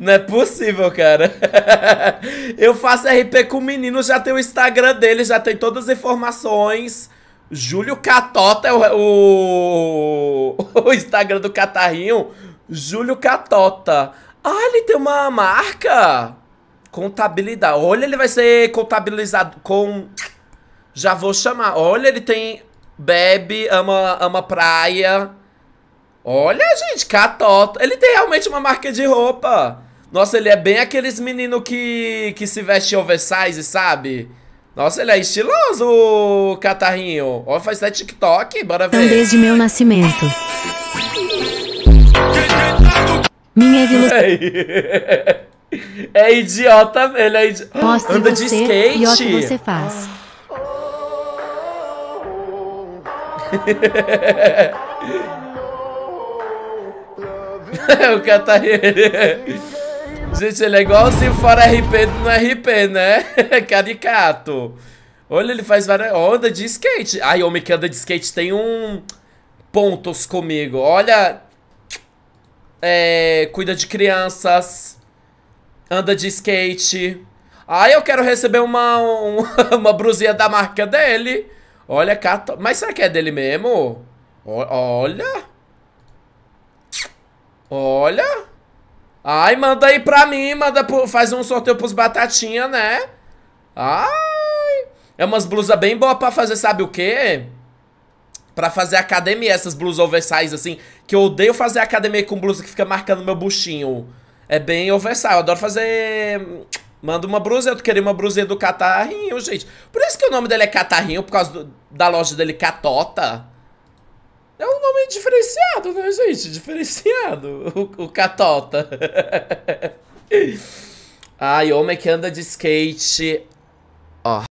Não é possível, cara. Eu faço RP com o menino, já tem o Instagram dele, já tem todas as informações. Júlio Catota é o, o, o Instagram do Catarrinho. Júlio Catota. Ah, ele tem uma marca. Contabilidade. Olha, ele vai ser contabilizado com... Já vou chamar. Olha, ele tem... Bebe, ama, ama praia. Olha, gente, catota. Ele tem realmente uma marca de roupa. Nossa, ele é bem aqueles menino que, que se veste oversize, sabe? Nossa, ele é estiloso, o catarrinho. Ó, faz até TikTok, bora ver. Desde meu nascimento. Minha é, é idiota, ele é idiota. Anda de skate. E o que você faz. o Catarina. Tá Gente, ele é igual se fora RP no RP, né? Caricato. Olha, ele faz várias... Oh, anda de skate. Ai, homem que anda de skate tem um... Pontos comigo. Olha... É... Cuida de crianças. Anda de skate. Ai, eu quero receber uma... Um... uma brusinha da marca dele. Olha, Cato... Mas será que é dele mesmo? O... Olha... Olha. Ai, manda aí pra mim, manda pro, faz um sorteio pros batatinha, né? Ai. É umas blusas bem boas pra fazer sabe o quê? Pra fazer academia, essas blusas oversize assim. Que eu odeio fazer academia com blusa que fica marcando meu buchinho. É bem oversize, eu adoro fazer... Manda uma blusa, eu queria uma blusinha do Catarrinho, gente. Por isso que o nome dele é Catarrinho, por causa do, da loja dele Catota. É um nome diferenciado, né, gente? Diferenciado. O, o Catota. Ai, homem que anda de skate. Ó.